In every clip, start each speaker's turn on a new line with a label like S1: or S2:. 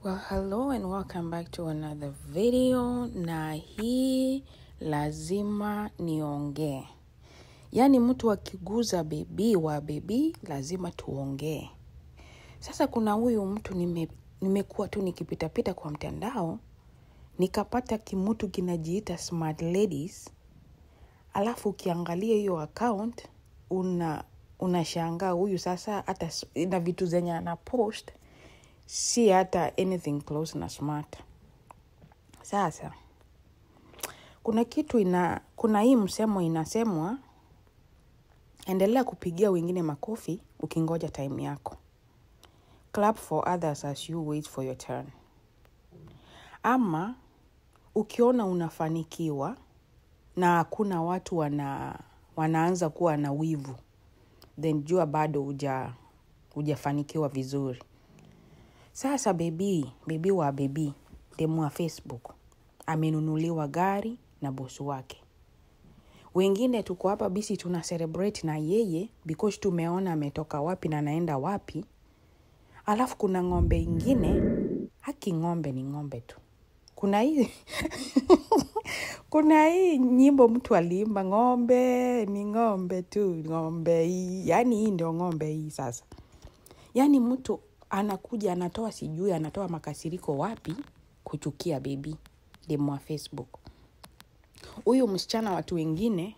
S1: Well, hello and welcome back to another video. Na hii lazima niongee, yaani mtu akiguza bebi wa bibi lazima tuongee. Sasa kuna huyu mtu nime, nimekuwa tu nikipitapita kwa mtandao nikapata kimutu kinajiita smart ladies, alafu ukiangalia hiyo account una unashangaa huyu sasa hata na vitu zenye anapost si hata anything close na smart sasa kuna kitu ina kuna hii msemo inasemwa endelea kupigia wengine makofi ukingoja time yako clap for others as you wait for your turn ama ukiona unafanikiwa na hakuna watu wana, wanaanza kuwa na wivu then jua bado hujafanikiwa vizuri sasa bebii, bebii wa bebii demu wa Facebook amenunuliwa gari na bosu wake. Wengine tuko hapa bisi tuna celebrate na yeye because tumeona ametoka wapi na anaenda wapi. Alafu kuna ng'ombe ingine, haki ng'ombe ni ng'ombe tu. Kuna hii kuna hii nyimbo mtu aliimba, ng'ombe ni ng'ombe tu, ng'ombe hii. Yani hii ndio ng'ombe hii sasa. Yani mtu anakuja anatoa sijui anatoa makasiriko wapi kuchukia bibi demwa facebook huyu msichana watu wengine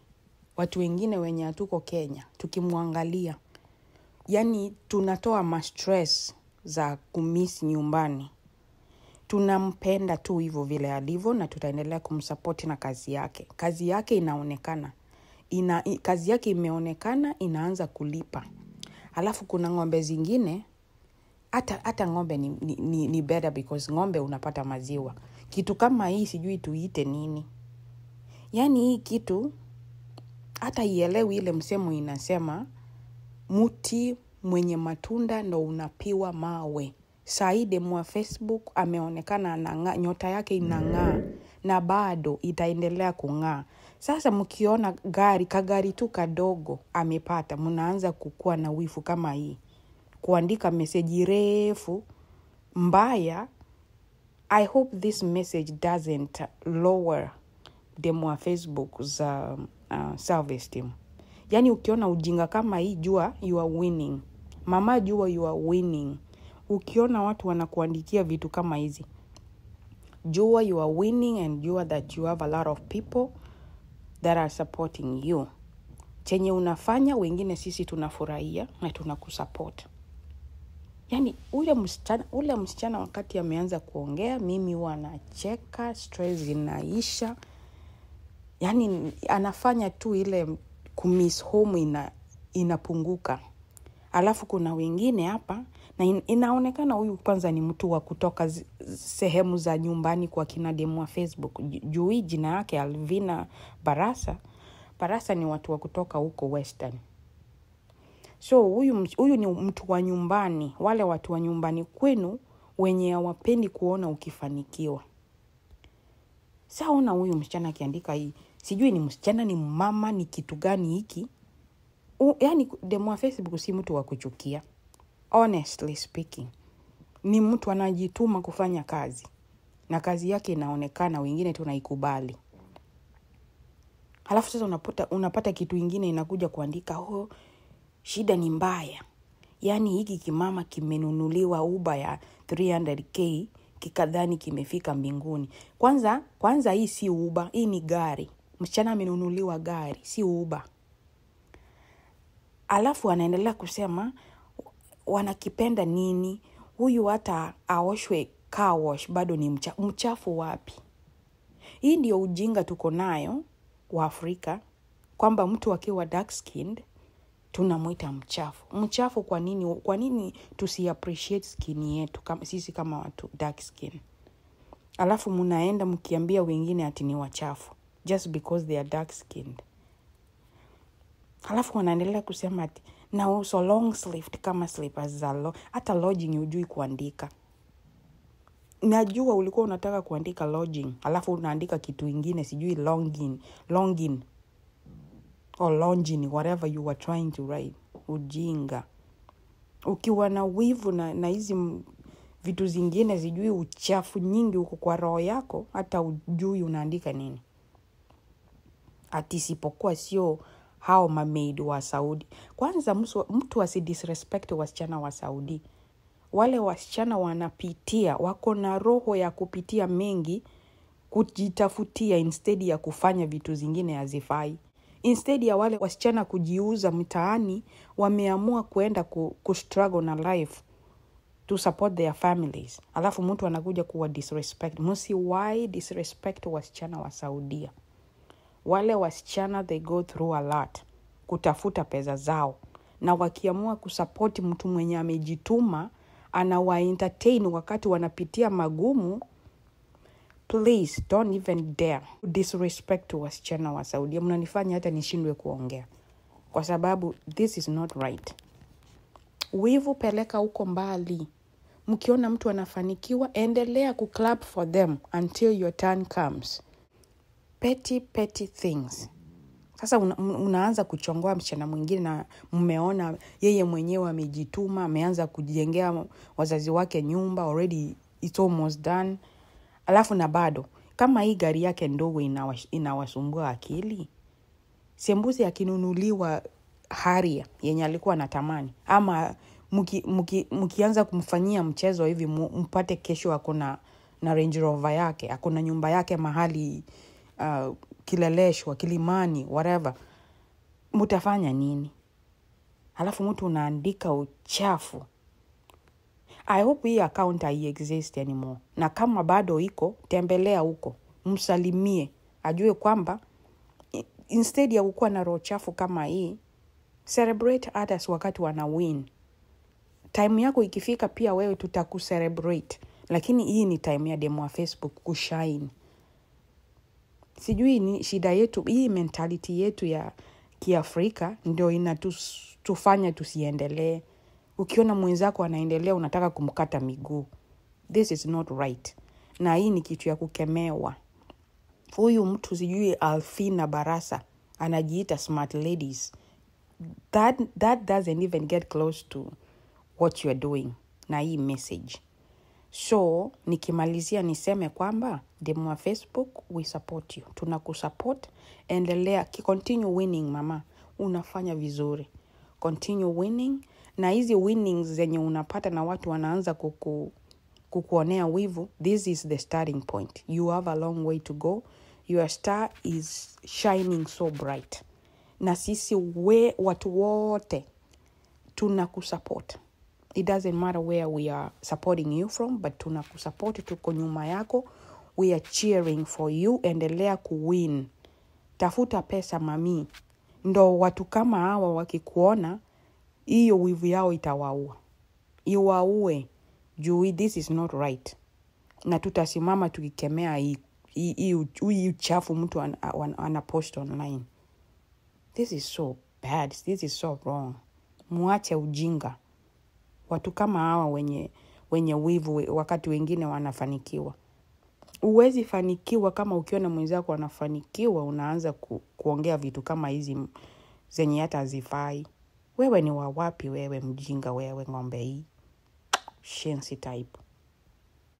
S1: watu wengine wenye hatuko kenya tukimwangalia yani tunatoa ma za kumis nyumbani tunampenda tu hivyo vile alivyo na tutaendelea kumsapoti na kazi yake kazi yake inaonekana ina, kazi yake imeonekana inaanza kulipa alafu kuna ng'ombe zingine hata hata ng'ombe ni, ni, ni, ni better because ng'ombe unapata maziwa kitu kama hii sijui tuite nini yaani hii kitu hata ielewi ile msemo inasema mti mwenye matunda ndo unapiwa mawe saide mwa facebook ameonekana anang'aa nyota yake inang'aa na bado itaendelea kung'aa sasa mkiona gari kagari tu kadogo amepata mnaanza kukuwa na wifu kama hii kuandika meseji refu mbaya i hope this message doesn't lower demu wa facebook za uh, self esteem yaani ukiona ujinga kama hii jua you are winning mama jua you are winning ukiona watu wanakuandikia vitu kama hizi jua you are winning and jua that you have a lot of people that are supporting you chenye unafanya wengine sisi tunafurahia na tunakusupport yani ule msichana ule msichana wakati ameanza kuongea mimi huwa anacheka stress inaisha yani anafanya tu ile kumiss home ina, inapunguka alafu kuna wengine hapa na in, inaonekana huyu kwanza ni mtu wa kutoka z, sehemu za nyumbani kwa kinademu wa facebook juu hii jina yake alvina barasa barasa ni watu wa kutoka huko western so huyu huyu ni mtu wa nyumbani wale watu wa nyumbani kwenu wenye hawapendi kuona ukifanikiwa saona huyu msichana akiandika hii sijui ni msichana ni mama ni kitu gani hiki yaani demo wa facebook si mtu wa kuchukia honestly speaking ni mtu anajituma kufanya kazi na kazi yake inaonekana wengine tunaikubali alafu sasa unapata, unapata kitu ingine inakuja kuandika oh, shida ni mbaya yaani hiki kimama kimenunuliwa uba ya 300k kikadhani kimefika mbinguni kwanza kwanza hii si uba hii ni gari msichana amenunuliwa gari si uba alafu anaendelea kusema wanakipenda nini huyu hata aoshwe kawosh bado ni mcha, mchafu wapi hii ndio ujinga tuko nayo wa afrika kwamba mtu akiwa dark skinned tunamwita mchafu mchafu kwa nini kwa nini tusiappreciate skin yetu kama, sisi kama watu dark skin alafu mnaenda mkiambia wengine ati ni wachafu just because they are dark skinned alafu wanaendelea kusema ati nauso long slift kama slippers za lo hata lodging hujui kuandika najua ulikuwa unataka kuandika lodging alafu unaandika kitu ingine sijui longin longin or longing whatever you were trying to write ujinga ukiwa na wivu na na hizi vitu zingine zijui uchafu nyingi huko kwa roho yako hata ujui unaandika nini ati sipokuwa sio hao mamaid wa saudi kwanza mtu asidisrespect wasichana wa saudi wale wasichana wanapitia wako na roho ya kupitia mengi kujitafutia instead ya kufanya vitu zingine hazifai instead ya wale wasichana kujiuza mtaani wameamua kuenda kustruggle na life to support their families alafu mtu anakuja kuwa disrespect why disrespect wasichana wa saudia wale wasichana they go through a lot kutafuta pesa zao na wakiamua kusapoti mtu mwenye amejituma anawaentertain wakati wanapitia magumu please don't even dare disrespect to wasichana wa Saudia. Mnanifanya hata nishindwe kuongea kwa sababu this is not right. Wivu peleka huko mbali. Mkiona mtu anafanikiwa, endelea kuclap for them until your turn comes. Petty petty things. Sasa una, unaanza kuchongoa msichana mwingine na mmeona yeye mwenyewe amejituma, ameanza kujengea wazazi wake nyumba already, it's almost done alafu na bado kama hii gari yake ndogo inawasumbua akili sembuzi akinunuliwa haria yenye alikuwa na tamani ama mkianza muki, muki, kumfanyia mchezo hivi mpate kesho akona na range rover yake akona nyumba yake mahali uh, kileleshwa kilimani whatever mutafanya nini alafu mtu unaandika uchafu i hope hii account haiexist anymore na kama bado iko tembelea huko msalimie ajue kwamba instead ya kukuwa na roho chafu kama hii celebrate others wakati wana win time yako ikifika pia wewe tutakucelebrate lakini hii ni time ya demo wa facebook kushine sijui ni shida yetu hii mentality yetu ya kiafrika ndio inatufanya tusiendelee ukiona mwenzako anaendelea unataka kumkata miguu this is not right na hii ni kitu ya kukemewa huyu mtu sijui alfina barasa anajiita smart ladies that, that doesn't even get close to what are doing na hii message so nikimalizia niseme kwamba demu facebook we support you tuna kusupport endelea continue winning mama unafanya vizuri continue winning na hizi winnings zenye unapata na watu wanaanza kuku, kukuonea wivu this is the starting point you have a long way to go your star is shining so bright na sisi we watu wote tuna kusupport it doesn't matter where we are supporting you from but tuna kusupport tuko nyuma yako we are cheering for you endelea kuwin tafuta pesa mamii ndo watu kama hawa wakikuona hiyo wivu yao itawaua, iwaue juu this is not right, na tutasimama tukikemea hii uchafu mtu an, an, an online. This is so bad, this is so wrong. mwache ujinga, watu kama hawa wenye wenye wivu, wakati wengine wanafanikiwa. Huwezi fanikiwa kama ukiona mwenzako wanafanikiwa unaanza ku, kuongea vitu kama hizi zenye hata hazifai. Wewe ni wawapi wewe, mjinga wewe, ng'ombe hii shensi type.